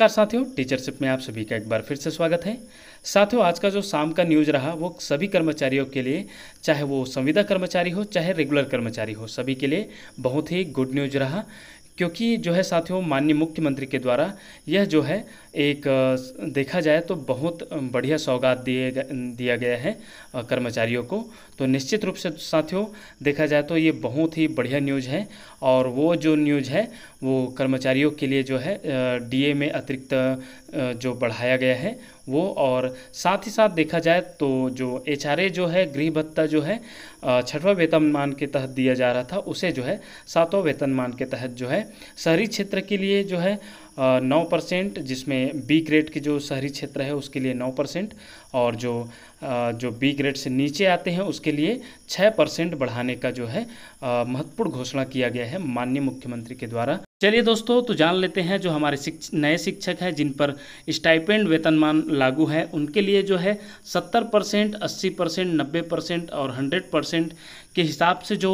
नमस्कार साथियों टीचरशिप में आप सभी का एक बार फिर से स्वागत है साथियों आज का जो शाम का न्यूज़ रहा वो सभी कर्मचारियों के लिए चाहे वो संविदा कर्मचारी हो चाहे रेगुलर कर्मचारी हो सभी के लिए बहुत ही गुड न्यूज़ रहा क्योंकि जो है साथियों माननीय मुख्यमंत्री के द्वारा यह जो है एक देखा जाए तो बहुत बढ़िया सौगात दिए दिया गया है कर्मचारियों को तो निश्चित रूप से साथियों देखा जाए तो ये बहुत ही बढ़िया न्यूज़ है और वो जो न्यूज़ है वो कर्मचारियों के लिए जो है डीए में अतिरिक्त जो बढ़ाया गया है वो और साथ ही साथ देखा जाए तो जो एच जो है गृह भत्ता जो है छठवा वेतनमान के तहत दिया जा रहा था उसे जो है सातवा वेतनमान के तहत जो है शहरी क्षेत्र के लिए जो है नौ परसेंट जिसमें बी ग्रेड के जो शहरी क्षेत्र है उसके लिए नौ परसेंट और जो जो बी ग्रेड से नीचे आते हैं उसके लिए छः परसेंट बढ़ाने का जो है महत्वपूर्ण घोषणा किया गया है माननीय मुख्यमंत्री के द्वारा चलिए दोस्तों तो जान लेते हैं जो हमारे शिक्ष नए शिक्षक हैं जिन पर स्टाइपेंड वेतनमान लागू है उनके लिए जो है 70 परसेंट अस्सी परसेंट नब्बे परसेंट और 100 परसेंट के हिसाब से जो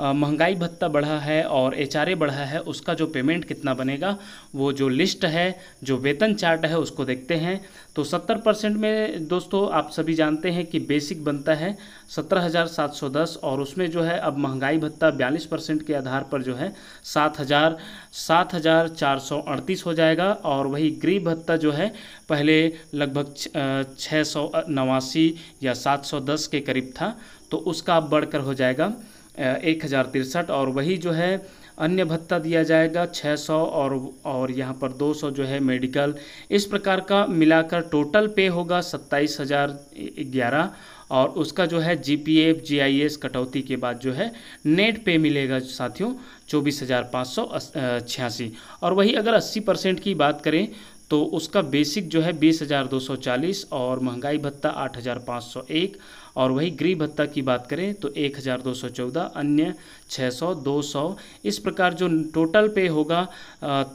महंगाई भत्ता बढ़ा है और एच बढ़ा है उसका जो पेमेंट कितना बनेगा वो जो लिस्ट है जो वेतन चार्ट है उसको देखते हैं तो 70 परसेंट में दोस्तों आप सभी जानते हैं कि बेसिक बनता है 17,710 और उसमें जो है अब महंगाई भत्ता 42 परसेंट के आधार पर जो है सात हज़ार सात हज़ार चार सौ अड़तीस हो जाएगा और वही गृह भत्ता जो है पहले लगभग छः सौ नवासी या सात सौ दस के करीब था तो उसका अब बढ़कर हो जाएगा एक हज़ार तिरसठ और वही जो है अन्य भत्ता दिया जाएगा 600 और और यहाँ पर 200 जो है मेडिकल इस प्रकार का मिलाकर टोटल पे होगा सत्ताईस हज़ार ग्यारह और उसका जो है G P F G I S कटौती के बाद जो है नेट पे मिलेगा साथियों चौबीस हज़ार पाँच सौ छियासी और वही अगर अस्सी परसेंट की बात करें तो उसका बेसिक जो है बीस हज़ार दो सौ चालीस और महंगाई भत्ता आठ हज़ार पाँच सौ एक और वही गृह भत्ता की बात करें तो एक हज़ार दो सौ चौदह अन्य छः सौ दो सौ इस प्रकार जो टोटल पे होगा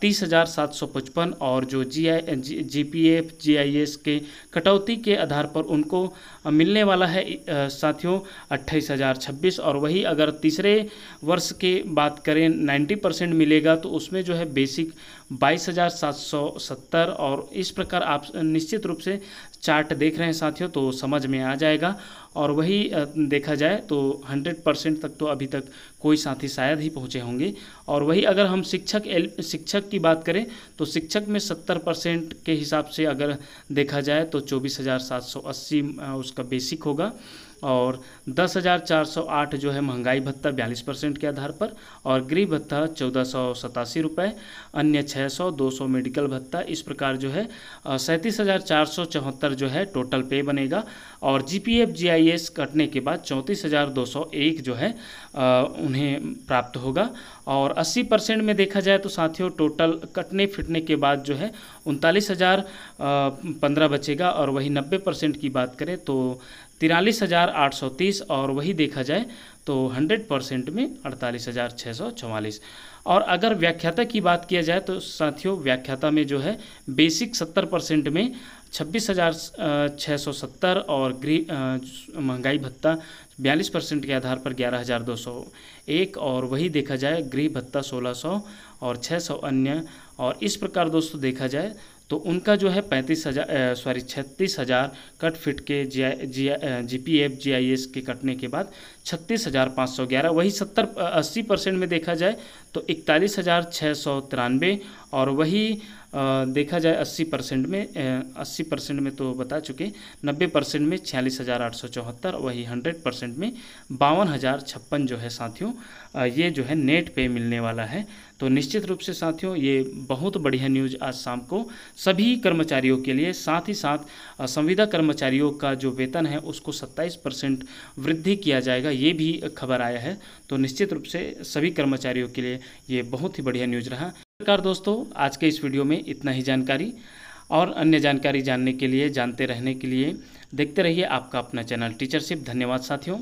तीस हज़ार सात सौ पचपन और जो G I G P F G I S के कटौती के आधार पर उनको मिलने वाला है साथियों अट्ठाईस हज़ार छब्बीस और वही अगर तीसरे वर्ष के बात करें नाइन्टी परसेंट मिलेगा तो उसमें जो है बेसिक बाईस हज़ार सात सौ सत्तर और इस प्रकार आप निश्चित रूप से चार्ट देख रहे हैं साथियों तो समझ में आ जाएगा और वही देखा जाए तो 100 परसेंट तक तो अभी तक कोई साथी शायद ही पहुँचे होंगे और वही अगर हम शिक्षक एल शिक्षक की बात करें तो शिक्षक में 70 परसेंट के हिसाब से अगर देखा जाए तो चौबीस हज़ार सात सौ अस्सी उसका बेसिक होगा और दस हज़ार चार सौ आठ जो है महंगाई भत्ता बयालीस परसेंट के आधार पर और गृह भत्ता चौदह सौ सतासी रुपये अन्य छः सौ दो सौ मेडिकल भत्ता इस प्रकार जो है सैंतीस हज़ार चार सौ चौहत्तर जो है टोटल पे बनेगा और G P F G I S कटने के बाद चौंतीस हज़ार दो सौ एक जो है उन्हें प्राप्त होगा और 80 परसेंट में देखा जाए तो साथियों टोटल कटने फिटने के बाद जो है उनतालीस हज़ार पंद्रह बचेगा और वही 90 परसेंट की बात करें तो तिरालीस हज़ार आठ सौ तीस और वही देखा जाए तो हंड्रेड परसेंट में अड़तालीस हज़ार छः सौ चवालीस और अगर व्याख्याता की बात किया जाए तो साथियों व्याख्याता में जो है बेसिक सत्तर परसेंट में छब्बीस हज़ार छः सौ सत्तर और गृह महंगाई भत्ता बयालीस परसेंट के आधार पर ग्यारह हज़ार दो सौ एक और वही देखा जाए गृह भत्ता सोलह सौ और छः सौ अन्य और इस प्रकार दोस्तों देखा जाए तो उनका जो है पैंतीस हज़ार सॉरी छत्तीस हज़ार कट फिट के G I G G P F G I S के कटने के बाद छत्तीस हज़ार पाँच सौ ग्यारह वही सत्तर अस्सी परसेंट में देखा जाए तो इकतालीस हज़ार छः सौ तिरानवे और वही देखा जाए 80 परसेंट में 80 परसेंट में तो बता चुके 90 परसेंट में छियालीस हज़ार आठ सौ चौहत्तर वही 100 परसेंट में बावन हज़ार छप्पन जो है साथियों ये जो है नेट पे मिलने वाला है तो निश्चित रूप से साथियों ये बहुत बढ़िया न्यूज़ आज शाम को सभी कर्मचारियों के लिए साथ ही साथ संविदा कर्मचारियों का जो वेतन है उसको 27 परसेंट वृद्धि किया जाएगा ये भी खबर आया है तो निश्चित रूप से सभी कर्मचारियों के लिए ये बहुत ही बढ़िया न्यूज़ रहा नमस्कार दोस्तों आज के इस वीडियो में इतना ही जानकारी और अन्य जानकारी जानने के लिए जानते रहने के लिए देखते रहिए आपका अपना चैनल टीचरशिप धन्यवाद साथियों